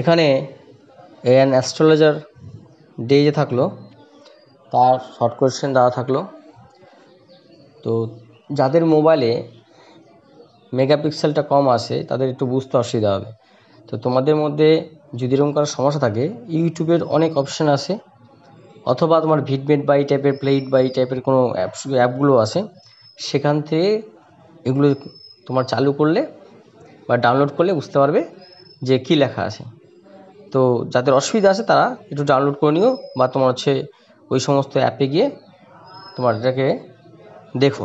এখানে an astrologer day যে থাকলো তার শর্ট কোয়েশ্চেন দেওয়া থাকলো তো যাদের মোবাইলে মেগাপিক্সেলটা কম আসে তাদের একটু বুঝতে অসুবিধা হবে তো তোমাদের মধ্যে যদি এরকম কারো সমস্যা থাকে ইউটিউবের অনেক অপশান আছে অথবা তোমার ভিডমেট বা এই টাইপের প্লেট বা এই টাইপের কোনো অ্যাপস অ্যাপগুলো আছে সেখান থেকে এগুলো তোমার চালু করলে বা ডাউনলোড করলে বুঝতে পারবে যে কী লেখা আছে তো যাদের অসুবিধা আছে তারা একটু ডাউনলোড করে নিও বা তোমার হচ্ছে ওই সমস্ত অ্যাপে গিয়ে তোমার এটাকে দেখো